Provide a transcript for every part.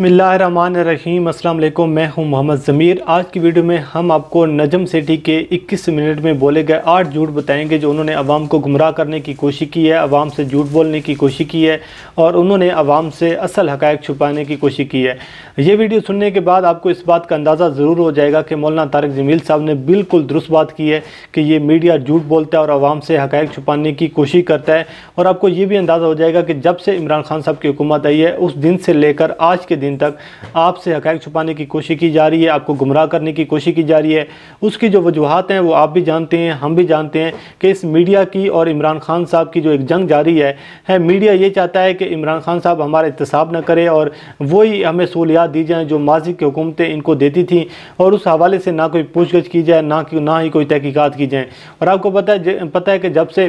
बसमीम अल्लाम मैं हूं मोहम्मद ज़मीर आज की वीडियो में हम आपको नजम सेठी के 21 मिनट में बोले गए आठ झूठ बताएंगे जो उन्होंने आवाम को गुमराह करने की कोशिश की है आवाम से झूठ बोलने की कोशिश की है और उन्होंने आवाम से असल हकायक छुपाने की कोशिश की है ये वीडियो सुनने के बाद आपको इस बात का अंदाज़ा ज़रूर हो जाएगा कि मौलाना तारक जमील साहब ने बिल्कुल दुरुस्त बात की है कि ये मीडिया झूठ बोलता है और आवाम से हकायक छुपाने की कोशिश करता है और आपको ये भी अंदाज़ा हो जाएगा कि जब से इमरान खान साहब की हुकूमत आई है उस दिन से लेकर आज के दिन तक आपसे हक़ छुपाने की कोशिश की जा रही है आपको गुमराह करने की कोशिश की जा रही है उसकी जो वजूहत हैं वो आप भी जानते हैं हम भी जानते हैं कि इस मीडिया की और इमरान खान साहब की जो एक जंग जारी है, है मीडिया ये चाहता है कि इमरान खान साहब हमारा इंतसाब न करें और वही हमें सहूलियात दी जाएँ जो माजी की हुकूमतें इनको देती थी और उस हवाले से ना कोई पूछगछ की जाए ना ना ही कोई तहकीकत की जाए और आपको पता है पता है कि जब से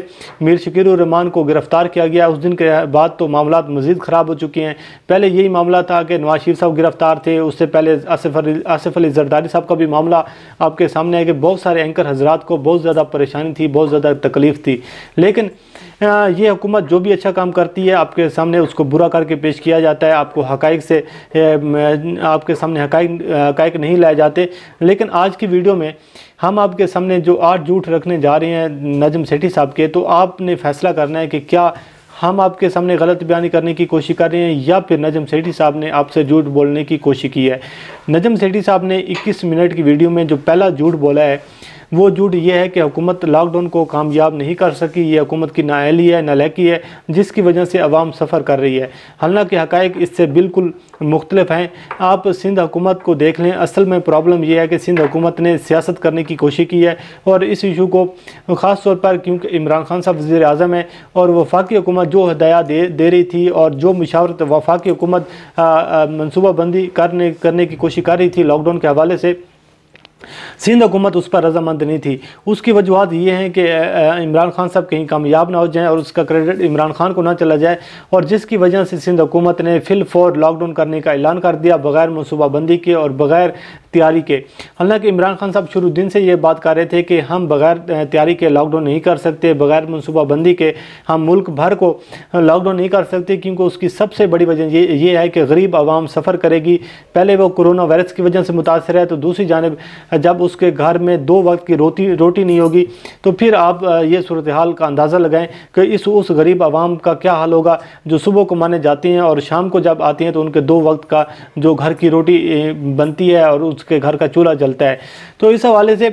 मीर शकीर रहमान को गिरफ़्तार किया गया उस दिन के बाद तो मामला मज़ीद ख़राब हो चुके हैं पहले यही मामला था कि नवाज शरीफ साहब गिरफ्तार थे उससे पहले आसिफ अली आसिफ अली जरदारी साहब का भी मामला आपके सामने है कि बहुत सारे एंकर हजरात को बहुत ज़्यादा परेशानी थी बहुत ज़्यादा तकलीफ़ थी लेकिन ये हुकूमत जो भी अच्छा काम करती है आपके सामने उसको बुरा करके पेश किया जाता है आपको हक से आपके सामने हक हक नहीं लाए जाते लेकिन आज की वीडियो में हम आपके सामने जो आठ झूठ रखने जा रहे हैं नजम सेठी साहब के तो आपने फैसला करना है कि क्या हम आपके सामने गलत बयानी करने की कोशिश कर रहे हैं या फिर नजम सेठी साहब ने आपसे झूठ बोलने की कोशिश की है नजम सेठी साहब ने 21 मिनट की वीडियो में जो पहला झूठ बोला है वो जुट ये है कि हुकूमत लॉकडाउन को कामयाब नहीं कर सकी ये हुकूमत की नाअहली है नलैकी है जिसकी वजह से आवाम सफ़र कर रही है हालांकि हक़ इससे बिल्कुल मुख्तलफ हैं आप सिंध हुकूमत को देख लें असल में प्रॉब्लम यह है कि सिंध हुकूमत ने सियासत करने की कोशिश की है और इस इशू को ख़ास तौर पर क्योंकि इमरान खान साहब वजीर अजम है और वफाकी हुकूमत जो हदया दे दे रही थी और जो मशावरत वफाकी हुकूमत मनसूबाबंदी करने करने की कोशिश कर रही थी लॉकडाउन के हवाले से सिंध हुकूमत उस पर रजामंद नहीं थी उसकी वजूहत ये हैं कि इमरान खान साहब कहीं कामयाब ना हो जाएं और उसका क्रेडिट इमरान खान को ना चला जाए और जिसकी वजह से सिंध हुकूमत ने फिल फॉर लॉकडाउन करने का ऐलान कर दिया बगैर मनसूबाबंदी के और बगैर तैयारी के हालांकि इमरान खान साहब शुरू दिन से ये बात कर रहे थे कि हम बगैर तैयारी के लॉकडाउन नहीं कर सकते बगैर मनसूबाबंदी के हम मुल्क भर को लॉकडाउन नहीं कर सकते क्योंकि उसकी सबसे बड़ी वजह ये ये है कि गरीब आवाम सफ़र करेगी पहले वो कोरोना वायरस की वजह से मुतासर है तो दूसरी जानब जब उसके घर में दो वक्त की रोटी रोटी नहीं होगी तो फिर आप ये सूरत हाल का अंदाज़ा लगाएं कि इस उस गरीब आवाम का क्या हाल होगा जो सुबह को माने जाती हैं और शाम को जब आती हैं तो उनके दो वक्त का जो घर की रोटी बनती है और उसके घर का चूल्हा जलता है तो इस हवाले से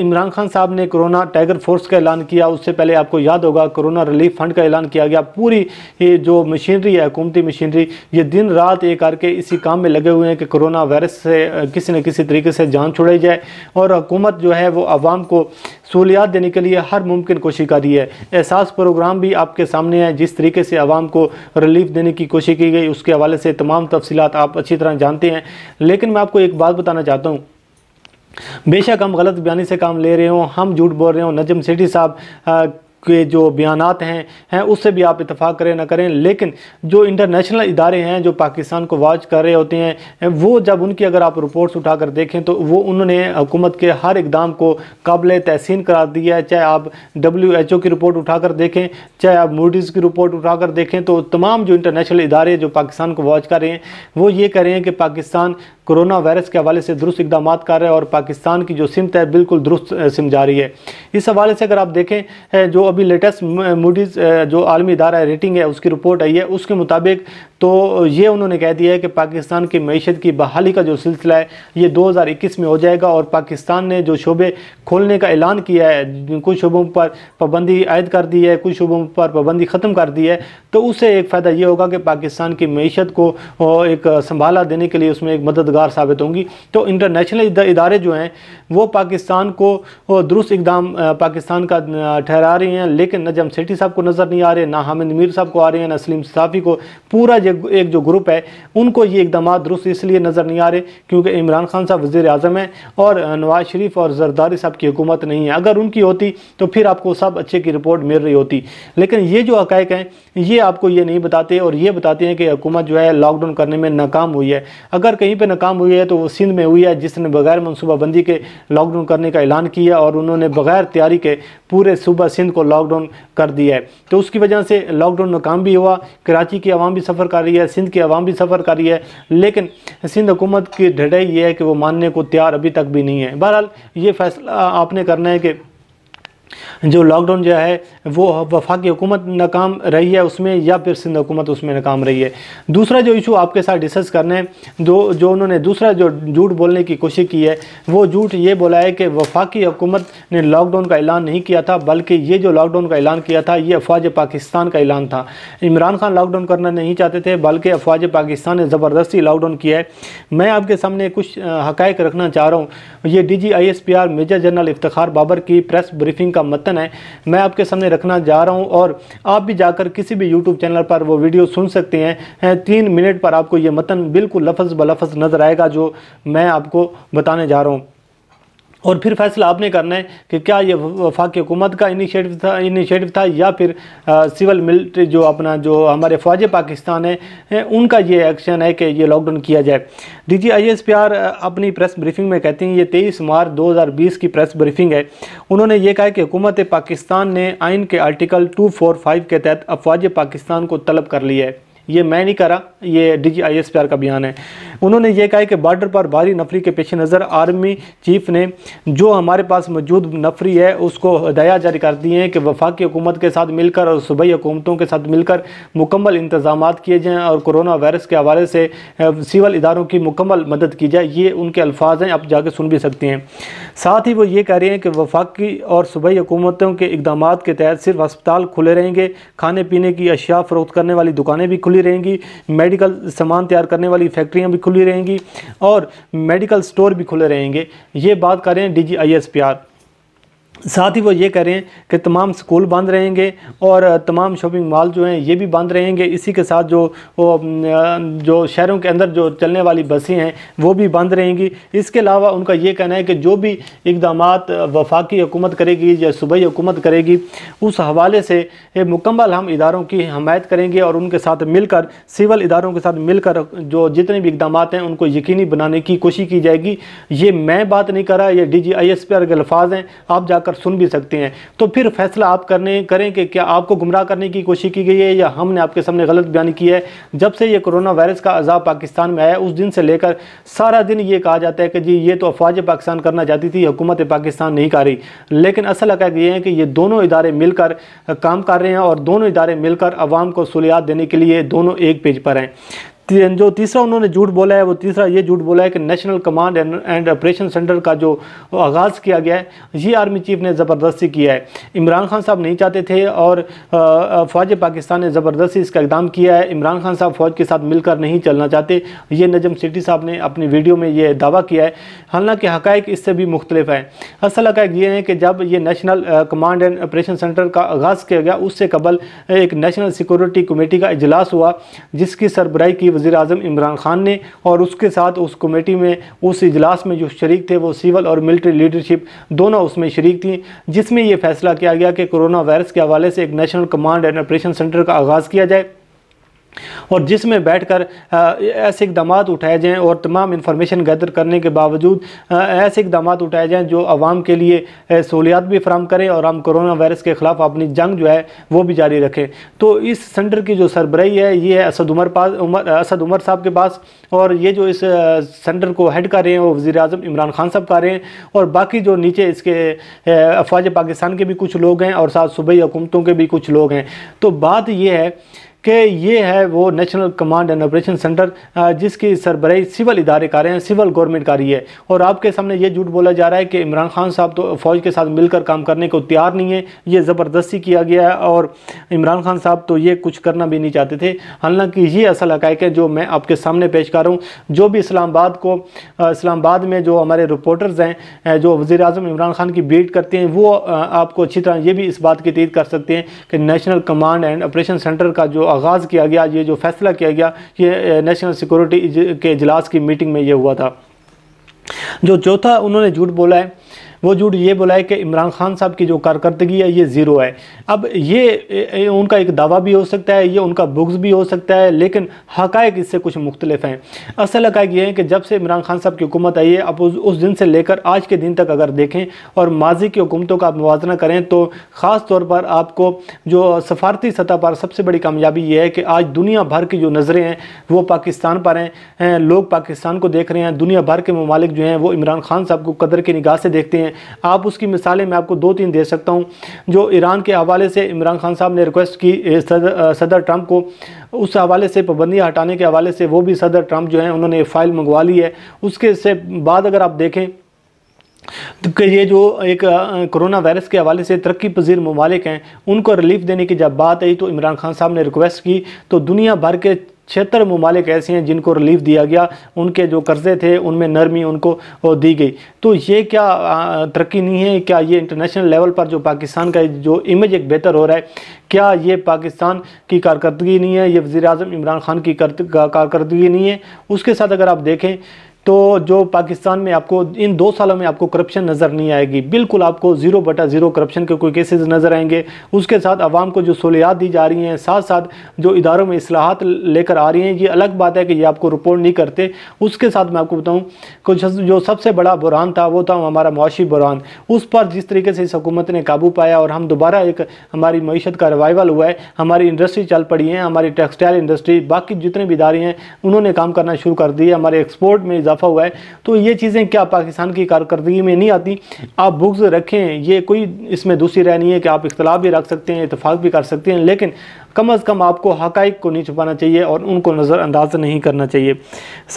इमरान खान साहब ने कोरोना टाइगर फोर्स का ऐलान किया उससे पहले आपको याद होगा कोरोना रिलीफ फंड का ऐलान किया गया पूरी ये जो मशीनरी है हुकूमती मशीनरी ये दिन रात ये करके इसी काम में लगे हुए हैं कि कोरोना वायरस से किसी न किसी तरीके से जान छुड़ाई जाए और हुकूमत जो है वो आवाम को सहूलियात देने के लिए हर मुमकिन कोशिश कर रही है एहसास प्रोग्राम भी आपके सामने आए जिस तरीके से आवाम को रिलीफ देने की कोशिश की गई उसके हवाले से तमाम तफसीत आप अच्छी तरह जानते हैं लेकिन मैं आपको एक बात बताना चाहता हूँ बेशक हम गलत बयानी से काम ले रहे हों हम झूठ बोल रहे हों नजम सेठी साहब के जो बयान हैं हैं उससे भी आप इतफाक़ करें ना करें लेकिन जो इंटरनेशनल इदारे हैं जो पाकिस्तान को वॉच कर रहे होते हैं वो जब उनकी अगर आप रिपोर्ट्स उठा कर देखें तो वो उन्होंने हुकूमत के हर इकदाम को काबिल तहसीन करार दिया है चाहे आप डब्ल्यू एच ओ की रिपोर्ट उठा कर देखें चाहे आप मूडीज़ की रिपोर्ट उठा कर देखें तो तमाम जो इंटरनेशनल इदारे जो पाकिस्तान को वॉच कर रहे हैं वो ये कह रहे हैं कि पाकिस्तान कोरोना वायरस के हवाले से दुरुस्त इकदाम कर रहा है और पाकिस्तान की जो सिमत है बिल्कुल दुरुस्त सिम जा रही है इस हवाले से अगर आप देखें जो अभी लेटेस्ट मूडीज़ जो आलमी इदारा रेटिंग है उसकी रिपोर्ट आई है उसके मुताबिक तो ये उन्होंने कह दिया है कि पाकिस्तान की मीशत की बहाली का जो सिलसिला है ये 2021 में हो जाएगा और पाकिस्तान ने जो शोबे खोलने का ऐलान किया है कुछ शोबों पर पाबंदी आयद कर दी है कुछ शोबों पर पाबंदी ख़त्म कर दी है तो उससे एक फ़ायदा ये होगा कि पाकिस्तान की मीशत को एक संभाला देने के लिए उसमें एक मददगार साबित होंगी तो इंटरनेशनल इदारे जो हैं वो पाकिस्तान को दुरुस्त इकदाम पाकिस्तान का ठहरा रही हैं लेकिन न सेठी साहब को नज़र नहीं आ रहे ना हामिद मीर साहब को आ रहे हैं ना सलीम साफ़ी को पूरा एक जो ग्रुप है उनको ये इकदाम दुरुस्त इसलिए नज़र नहीं आ रहे क्योंकि इमरान खान साहब वज़ी अजम हैं और नवाज शरीफ और जरदारी साहब की हुकूमत नहीं है अगर उनकी होती तो फिर आपको सब अच्छे की रिपोर्ट मिल रही होती लेकिन ये जो हक़ हैं ये आपको ये नहीं बताते और ये बताते हैं कि हुकूमत जो है लॉकडाउन करने में नाकाम हुई है अगर कहीं पर नाकाम हुई है तो वो सिंध में हुई है जिसने बगैर मनसूबाबंदी के लॉकडाउन करने का ऐलान किया और उन्होंने बगैर तैयारी के पूरे सुबह सिंध को लॉकडाउन कर दिया है तो उसकी वजह से लॉकडाउन नाकाम भी हुआ कराची की आवाम भी सफ़र कर रही है सिंध की आवाम भी सफ़र कर रही है लेकिन सिंध हुकूमत की ढढ़ई ये है कि वो मानने को तैयार अभी तक भी नहीं है बहरहाल ये फैसला आपने करना है कि जो लॉकडाउन जो है वो वफाक हुकूमत नाकाम रही है उसमें या फिर सिंध हुकूमत उसमें नाकाम रही है दूसरा जो इशू आपके साथ डिस्कस करना है जो जो उन्होंने दूसरा जो झूठ बोलने की कोशिश की है वो झूठ ये बोला है कि वफाकी हुकूमत ने लॉकडाउन का ऐलान नहीं किया था बल्कि ये जो लॉकडाउन का ऐलान किया था ये अफवाज पाकिस्तान का ऐलान था इमरान खान लॉकडाउन करना नहीं चाहते थे बल्कि अफवाज पाकिस्तान ने ज़बरदस्ती लॉकडाउन किया है मैं आपके सामने कुछ हक़ रखना चाह रहा हूँ ये D G I S P R major general Iftikhar Babar की प्रेस ब्रीफिंग का मतन है मैं आपके सामने रखना जा रहा हूँ और आप भी जाकर किसी भी यूट्यूब चैनल पर वो वीडियो सुन सकते हैं तीन मिनट पर आपको ये मतन बिल्कुल लफज ब लफज नज़र आएगा जो मैं आपको बताने जा रहा हूँ और फिर फैसला आपने करना है कि क्या ये वफाक हुकूमत का इनिशिएटिव था इनिशिएटिव था या फिर आ, सिविल मिलिट्री जो अपना जो हमारे फ़ौज पाकिस्तान है, उनका ये एक्शन है कि ये लॉकडाउन किया जाए D G I S P R अपनी प्रेस ब्रीफिंग में कहती हैं ये तेईस मार्च दो हज़ार बीस की प्रेस ब्रीफिंग है उन्होंने ये कहा कि हुकूमत पाकिस्तान ने आइन के आर्टिकल टू फोर फाइव के तहत अफवाज पाकिस्तान को तलब कर लिया है ये मैं नहीं करा ये D G I S P R का बयान है उन्होंने ये कहा कि बॉर्डर पर भारी नफरी के पेश नज़र आर्मी चीफ ने जो हमारे पास मौजूद नफरी है उसको हदायत जारी कर दी हैं कि वफाकी हुकूमत के साथ मिलकर और सूबाई हुकूमतों के साथ मिलकर मुकम्मल इंतजाम किए जाएँ और कोरोना वायरस के हवाले से सिविल इदारों की मुकम्मल मदद की जाए ये उनके अल्फाज हैं आप जाके सुन भी सकते हैं साथ ही वो ये कह रहे हैं कि वफाकी और सूबाई हुकूमतों के इकदाम के तहत सिर्फ अस्पताल खुले रहेंगे खाने पीने की अशिया फ़रोख्त करने वाली दुकानें भी खुली खुली रहेंगी मेडिकल सामान तैयार करने वाली फैक्ट्रियाँ भी खुली रहेंगी और मेडिकल स्टोर भी खुले रहेंगे ये बात करें D G I S P R साथ ही वो ये करें कि तमाम स्कूल बंद रहेंगे और तमाम शॉपिंग मॉल जो हैं ये भी बंद रहेंगे इसी के साथ जो वो जो शहरों के अंदर जो चलने वाली बसें हैं वो भी बंद रहेंगी इसके अलावा उनका ये कहना है कि जो भी इकदाम वफाकी हुकूमत करेगी या सूबई हुकूमत करेगी उस हवाले से मुकम्मल हम इदारों की हमायत करेंगे और उनके साथ मिलकर सिविल इदारों के साथ मिलकर जो जितने भी इकदाम हैं उनको यकीनी बनाने की कोशिश की जाएगी ये मैं बात नहीं कर रहा ये D G I S P R के अल्फाज हैं आप जाकर जाकर सुन भी सकते हैं तो फिर फैसला आप करने करें कि क्या आपको गुमराह करने की कोशिश की गई है या हमने आपके सामने गलत बयान किया है जब से ये कोरोना वायरस का अजाब पाकिस्तान में आया उस दिन से लेकर सारा दिन ये कहा जाता है कि जी ये तो अफवाज पाकिस्तान करना चाहती थी हुकूमत पाकिस्तान नहीं कर रही लेकिन असल हकैक ये है कि ये दोनों इदारे मिलकर काम कर रहे हैं और दोनों इदारे मिलकर आवाम को सहूलियात देने के लिए दोनों एक पेज पर हैं जो तीसरा उन्होंने झूठ बोला है वो तीसरा ये झूठ बोला है कि national command and operation centre का जो आगाज़ किया गया है ये आर्मी चीफ ने ज़बरदस्ती किया है इमरान खान साहब नहीं चाहते थे और फ़ौज पाकिस्तान ने ज़बरदस्ती इसका इकदाम किया है इमरान खान साहब फ़ौज के साथ मिलकर नहीं चलना चाहते ये नजम सिटी साहब ने अपनी वीडियो में ये दावा किया है हालांकि हक़ इससे भी मुख्तलिफ हैं असल हक़ ये हैं कि जब ये national command and operation centre का आगाज़ किया गया उससे कबल एक नेशनल सिक्योरिटी कमेटी का अजलास हुआ जिसकी सरबराही की वज़ी अजम इमरान ख़ान ने और उसके साथ उस कमेटी में उस इजलास में जो शरीक थे वो सिविल और मिलिट्री लीडरशिप दोनों उसमें शरीक थी जिसमें यह फैसला किया गया कि कोरोना वायरस के हवाले से एक national command and operation centre का आगाज़ किया जाए और जिसमें बैठकर ऐसे इकदाम उठाए जाएँ और तमाम इन्फॉर्मेशन गैदर करने के बावजूद ऐसे इकदाम उठाए जाएँ जो आवाम के लिए सहूलियात भी फ्राहम करें और हम कोरोना वायरस के ख़िलाफ़ अपनी जंग जो है वो भी जारी रखें तो इस सेंटर की जो सरबराही है ये है असद उमर पास उमर असद उमर साहब के पास और ये जो इस सेंटर को हेड कर रहे हैं वो वज़ी अजम इमरान खान साहब कर रहे हैं और बाकी जो नीचे इसके अफवाज पाकिस्तान के भी कुछ लोग हैं और साथ सूबई हुकूमतों के भी कुछ लोग हैं तो बात यह है कि ये है वो national command and operation centre जिसकी सरबराही सिविल इदारे का रहे हैं सिविल गवर्नमेंट का रही है और आपके सामने ये झूठ बोला जा रहा है कि इमरान खान साहब तो फ़ौज के साथ मिलकर काम करने को तैयार नहीं है ये ज़बरदस्ती किया गया है और इमरान खान साहब तो ये कुछ करना भी नहीं चाहते थे हालांकि ये असल हक़ है जो मैं आपके सामने पेश कर रहा हूँ जो भी इस्लामाबाद को इस्लामाबाद में जो हमारे रिपोर्टर्स हैं जो वज़ी अजम इमरान खान की बीट करते हैं वो आपको अच्छी तरह ये भी इस बात की तीद कर सकते हैं कि national command and operation centre का जो आगाज़ किया गया ये जो फैसला किया गया ये नेशनल सिक्योरिटी के इजलास की मीटिंग में ये हुआ था जो चौथा उन्होंने झूठ बोला है वो झूठ ये बोला है कि इमरान खान साहब की जो कारकर्दगी है ये ज़ीरो है अब ये उनका एक दावा भी हो सकता है ये उनका बुग्स भी हो सकता है लेकिन हकायक इससे कुछ मुख्तलिफ हैं असल हक ये है कि जब से इमरान खान साहब की हुकूमत आई है अब उस, उस दिन से लेकर आज के दिन तक अगर देखें और माजी की हुकूमतों का आप मुवजना करें तो ख़ास तौर पर आपको जो सफारती सतह पर सबसे बड़ी कामयाबी ये है कि आज दुनिया भर की जो नज़रें हैं वो पाकिस्तान पर हैं लोग पाकिस्तान को देख रहे हैं दुनिया भर के ममालिक जो हैं वो इमरान खान साहब को कदर की निगाह से देखते हैं आप उसकी मिसालें मैं आपको दो तीन दे सकता हूँ जो ईरान के हवाले से इमरान खान साहब ने रिक्वेस्ट की सदर, ट्रंप को उस हवाले से पाबंदियाँ हटाने के हवाले से वो भी सदर ट्रंप जो है उन्होंने फ़ाइल मंगवा ली है उसके से बाद अगर आप देखें तो कि ये जो एक कोरोना वायरस के हवाले से तरक्की पजीर ममालिक हैं उनको रिलीफ देने की जब बात आई तो इमरान खान साहब ने रिक्वेस्ट की तो दुनिया भर के छिहत्तर ममालिक ऐसे हैं जिनको रिलीफ दिया गया उनके जो कर्जे थे उनमें नरमी उनको दी गई तो ये क्या तरक्की नहीं है क्या ये इंटरनेशनल लेवल पर जो पाकिस्तान का जो इमेज एक बेहतर हो रहा है क्या ये पाकिस्तान की कारकर्दगी नहीं है ये वज़ी अजम इमरान खान की कारकर्दगी नहीं है उसके साथ अगर आप देखें तो जो पाकिस्तान में आपको इन दो सालों में आपको करप्शन नज़र नहीं आएगी बिल्कुल आपको ज़ीरो बटा ज़ीरो करप्शन के कोई केसेस नज़र आएंगे उसके साथ आवाम को जो सहूलियात दी जा रही हैं साथ साथ जो इदारों में असलाहत लेकर आ रही हैं ये अलग बात है कि ये आपको रिपोर्ट नहीं करते उसके साथ मैं आपको बताऊँ कुछ जो सबसे बड़ा बुरहान था वो था हमारा मुआशी बुरहान उस पर जिस तरीके से इस हुकूमत ने काबू पाया और हम दोबारा एक हमारी मीशत का रिवाइवल हुआ है हमारी इंडस्ट्री चल पड़ी है हमारी टेक्सटाइल इंडस्ट्री बाकी जितने भी इदारे हैं उन्होंने काम करना शुरू कर दिए हमारे एक्सपोर्ट में इजाफा इजाफा हुआ है तो ये चीज़ें क्या पाकिस्तान की कारकर्दगी में नहीं आती आप बुक्स रखें ये कोई इसमें दूसरी राय नहीं है कि आप इख्तलाफ भी रख सकते हैं इतफाक़ भी कर सकते हैं लेकिन कम अज़ कम आपको हकाइक को नहीं छुपाना चाहिए और उनको नज़रअंदाज नहीं करना चाहिए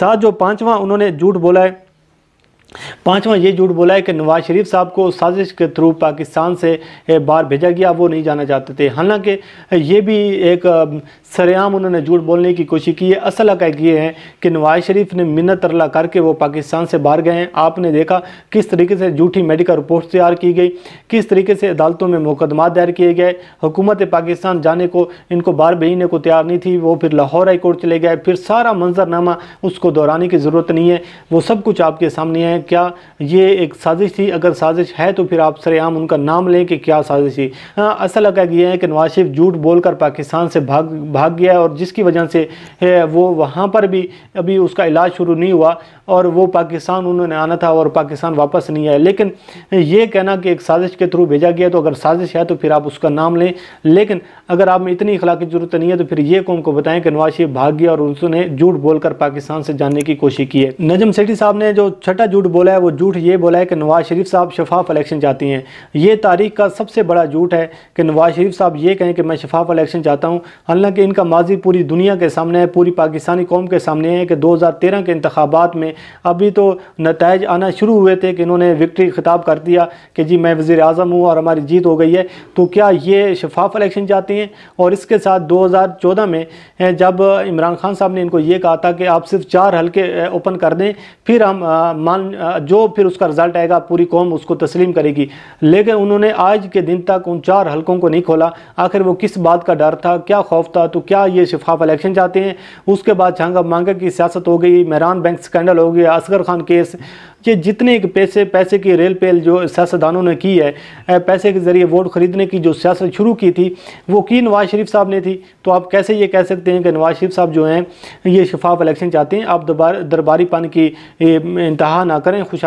साथ जो पाँचवा उन्होंने झूठ बोला है पांचवा ये झूठ बोला है कि नवाज शरीफ साहब को साजिश के थ्रू पाकिस्तान से बाहर भेजा गया वो नहीं जाना चाहते थे हालांकि ये भी एक सरेआम उन्होंने झूठ बोलने की कोशिश की है असल हकैक ये है कि नवाज शरीफ ने मिन्नत अल्लाह करके वो पाकिस्तान से बाहर गए हैं आपने देखा किस तरीके से झूठी मेडिकल रिपोर्ट तैयार की गई किस तरीके से अदालतों में मुकदमा दायर किए गए हुकूमत पाकिस्तान जाने को इनको बाहर भेजने को तैयार नहीं थी वो फिर लाहौर हाईकोर्ट चले गए फिर सारा मंजरनामा उसको दोहराने की ज़रूरत नहीं है वो सब कुछ आपके सामने है हैं क्या ये एक साजिश थी अगर साजिश है तो फिर आप सरेआम उनका नाम लें कि क्या साजिश थी हाँ, असल हकैक ये है कि नवाज शरीफ झूठ बोलकर पाकिस्तान से भाग भाग गया और जिसकी वजह से वो वहाँ पर भी अभी उसका इलाज शुरू नहीं हुआ और वो पाकिस्तान उन्होंने आना था और पाकिस्तान वापस नहीं आया लेकिन ये कहना कि एक साजिश के थ्रू भेजा गया तो अगर साजिश है तो फिर आप उसका नाम लें लेकिन अगर आप में इतनी अखलाक की ज़रूरत नहीं है तो फिर ये कौम को बताएं कि नवाज शरीफ भाग गया और उन्होंने झूठ बोलकर पाकिस्तान से जाने की कोशिश की है नजम सेठी साहब ने जो छठा झूठ बोला है वो झूठ ये बोला है कि नवाज शरीफ साहब शफाफ इलेक्शन चाहती हैं ये तारीख का सबसे बड़ा झूठ है कि नवाज शरीफ साहब ये कहें कि मैं शफाफ इलेक्शन चाहता हूँ हालांकि इनका माजी पूरी दुनिया के सामने है पूरी पाकिस्तानी कौम के सामने है कि दो हज़ार तेरह के इंतबात में अभी तो नतज आना शुरू हुए थे कि इन्होंने विक्ट्री खिताब कर दिया कि जी मैं वज़ी अजम हूँ और हमारी जीत हो गई है तो क्या ये शफाफ इलेक्शन चाहते हैं और इसके साथ दो हज़ार चौदह में जब इमरान खान साहब ने इनको ये कहा था कि आप सिर्फ चार हल्के ओपन कर दें फिर हम मान जो फिर उसका रिज़ल्ट आएगा पूरी कौम उसको तस्लीम करेगी लेकिन उन्होंने आज के दिन तक उन चार हल्कों को नहीं खोला आखिर वो किस बात का डर था क्या खौफ था तो क्या ये शफाफ इलेक्शन चाहते हैं उसके बाद छांगा मांगा की सियासत हो गई मेहरान बैंक स्कैंडल हो होगी असगर खान केस ये जितने पैसे पैसे की रेल पेल जो सियासतदानों ने की है पैसे के ज़रिए वोट ख़रीदने की जो सियासत शुरू की थी वो की नवाज़ शरीफ साहब ने थी तो आप कैसे ये कह सकते हैं कि नवाज़ शरीफ साहब जो हैं ये शफाफ इलेक्शन चाहते हैं आप दरबार दरबारी पन की इंतहा ना करें खुश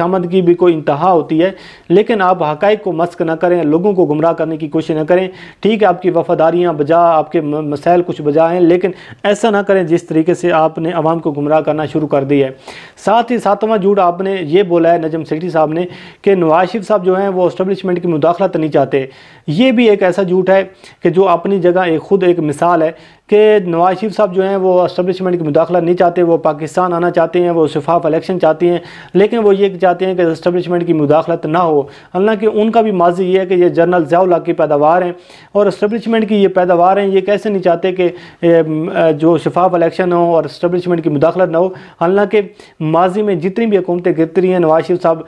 की भी कोई इंतहा होती है लेकिन आप हक़ को मस्क ना करें लोगों को गुमराह करने की कोशिश ना करें ठीक है आपकी वफादारियाँ बजा आपके मसाइल कुछ बजा हैं लेकिन ऐसा ना करें जिस तरीके से आपने आवाम को गुमराह करना शुरू कर दी है साथ ही सातवां जूट आप साहब ने ये बोला है नजम सेठी साहब ने कि नवाज शरीफ साहब जो हैं वो इस्टबलिशमेंट की मुदाखलत नहीं चाहते ये भी एक ऐसा झूठ है कि जो अपनी जगह एक ख़ुद एक मिसाल है कि नवाज शरीफ साहब जो हैं वो इस्टबलिशमेंट की मुदाखलत नहीं चाहते वो पाकिस्तान आना चाहते हैं वो शफाफ इलेक्शन चाहती हैं लेकिन वो ये चाहते हैं कि इस्टबलिशमेंट की मुदाखलत ना हो हालांकि उनका भी माजी ये है कि ये जनरल ज़ियाउल्ला की पैदावार हैं और इस्टबलिशमेंट की ये पैदावार हैं ये कैसे नहीं चाहते कि जो शफाफ इलेक्शन हो और इस्टबलिशमेंट की मुदाखलत ना हो हालांकि माजी में जितनी भी हुकूमतें गिरती रही हैं नवाज शरीफ साहब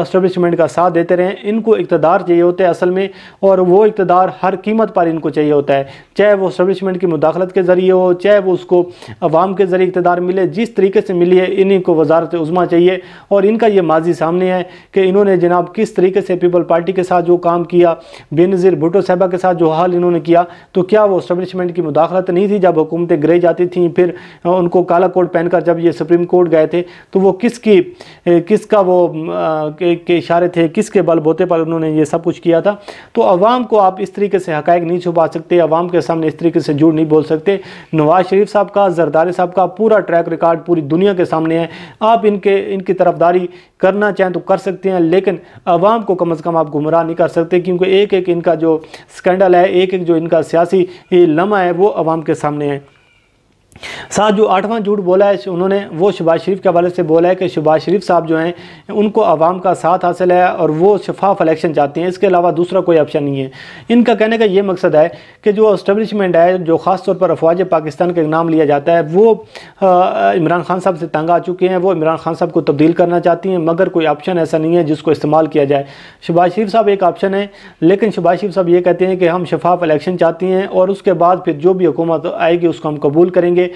इस्टबलिशमेंट का साथ देते रहें इनको इकतदार चाहिए होता है असल में और वो इकतदार हर कीमत पर इनको चाहिए होता है चाहे वो इस्टबलिशमेंट की मुदाखलत मदाखलत के ज़रिए हो चाहे वो उसको अवाम के ज़रिए इकतदार मिले जिस तरीके से मिली है इन्हीं को वजारत उजमा चाहिए और इनका ये माजी सामने है कि इन्होंने जनाब किस तरीके से पीपल पार्टी के साथ जो काम किया बेनज़ीर भुटो साहबा के साथ जो हाल इन्होंने किया तो क्या वो इस्टबलिशमेंट की मुदाखलत नहीं थी जब हुकूमतें ग्रह जाती थी फिर उनको काला कोट पहनकर जब ये सुप्रीम कोर्ट गए थे तो वो किसकी किसका वो के, इशारे थे किसके बल बोते पर उन्होंने ये सब कुछ किया था तो अवाम को आप इस तरीके से हक़ नहीं छुपा सकते अवाम के सामने इस तरीके से झूठ नहीं बोल सकते नवाज शरीफ साहब का जरदारी साहब का पूरा ट्रैक रिकॉर्ड पूरी दुनिया के सामने है आप इनके इनकी तरफदारी करना चाहें तो कर सकते हैं लेकिन आवाम को कम अज़ कम आप गुमराह नहीं कर सकते क्योंकि एक एक इनका जो स्कैंडल है एक एक जो इनका सियासी लम्हा है वो आवाम के सामने है साथ जो आठवां झूठ बोला है उन्होंने वो शबाज शरीफ के हवाले से बोला है कि शबाज शरीफ साहब जो हैं उनको आवाम का साथ हासिल है और वो शफाफ इलेक्शन चाहते हैं इसके अलावा दूसरा कोई ऑप्शन नहीं है इनका कहने का ये मकसद है कि जो इस्टबलिशमेंट है जो ख़ास तौर पर अफवाज पाकिस्तान का नाम लिया जाता है वो इमरान खान साहब से तंग आ चुके हैं वो इमरान खान साहब को तब्दील करना चाहती हैं मगर कोई ऑप्शन ऐसा नहीं है जिसको इस्तेमाल किया जाए शबाज शरीफ साहब एक ऑप्शन है लेकिन शबाज शरीफ साहब ये कहते हैं कि हम शफाफ इलेक्शन चाहती हैं और उसके बाद फिर जो भी हुकूमत आएगी उसको हम कबूल करेंगे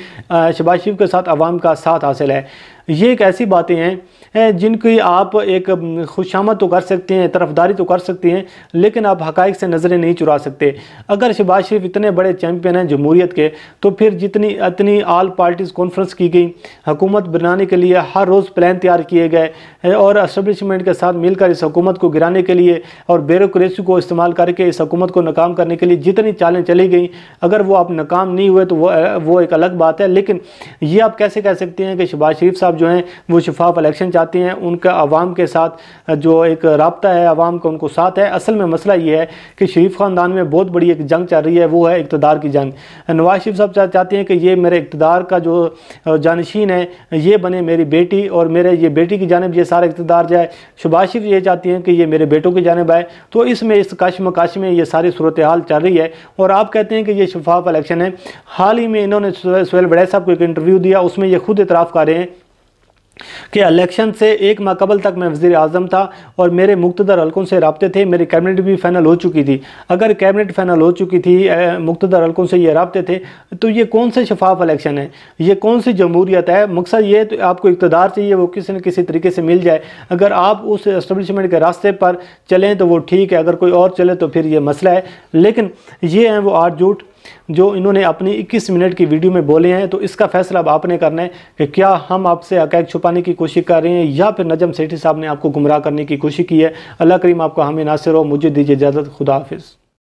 शबाज शरीफ के साथ आवाम का साथ हासिल है ये एक ऐसी बातें हैं जिनकी आप एक खुशामद तो कर सकते हैं तरफदारी तो कर सकते हैं लेकिन आप हक से नज़रें नहीं चुरा सकते अगर शहबाज शरीफ इतने बड़े चैम्पियन हैं जमहूरीत के तो फिर जितनी इतनी आल पार्टीज़ कॉन्फ्रेंस की गई हुकूमत बनाने के लिए हर रोज़ प्लान तैयार किए गए और इस्टबलिशमेंट के साथ मिलकर इस हकूमत को गिराने के लिए और ब्यूरोसी को इस्तेमाल करके इस हकूमत को नाकाम करने के लिए जितनी चालें चली गई अगर वो आप नाकाम नहीं हुए तो वो वो एक अलग बात है लेकिन ये आप कैसे कह सकते हैं कि शहबाज शरीफ साहब साहब जो हैं वो शफाफ इलेक्शन चाहते हैं उनका आवाम के साथ जो एक रबता है आवाम का उनको साथ है असल में मसला ये है कि शरीफ खानदान में बहुत बड़ी एक जंग चल रही है वो है इकतदार की जंग नवाज शरीफ साहब चाहते हैं कि ये मेरे इकतदार का जो जानशीन है ये बने मेरी बेटी और मेरे ये बेटी की जानब ये सारा इकतदार जाए शबाज शरीफ ये चाहती हैं कि ये मेरे बेटों की जानब आए तो इसमें इस कश मकाश में ये सारी सूरत हाल चल रही है और आप कहते हैं कि ये शफाफ इलेक्शन है हाल ही में इन्होंने सुहेल बड़े साहब को एक इंटरव्यू दिया उसमें ये खुद इतराफ़ कर रहे हैं कि इलेक्शन से एक माह कबल तक मैं वजी अजम था और मेरे मुक्तदर हलकों से रबते थे मेरी कैबिनेट भी फैनल हो चुकी थी अगर कैबिनेट फैनल हो चुकी थी मुक्तदर हलकों से ये रबते थे तो ये कौन से शफाफ इलेक्शन है ये कौन सी जमहूरियत है मकसद ये तो आपको इकतदार चाहिए वो किसी न किसी तरीके से मिल जाए अगर आप उस इस्टबलिशमेंट के रास्ते पर चलें तो वो ठीक है अगर कोई और चले तो फिर ये मसला है लेकिन ये हैं वो आठ झूठ जो इन्होंने अपनी 21 मिनट की वीडियो में बोले हैं तो इसका फैसला अब आपने करना है कि क्या हम आपसे अकैक छुपाने की कोशिश कर रहे हैं या फिर नजम सेठी साहब ने आपको गुमराह करने की कोशिश की है अल्लाह करीम आपका हमें नासिर हो मुझे दीजिए इजाज़त खुदा हाफिज़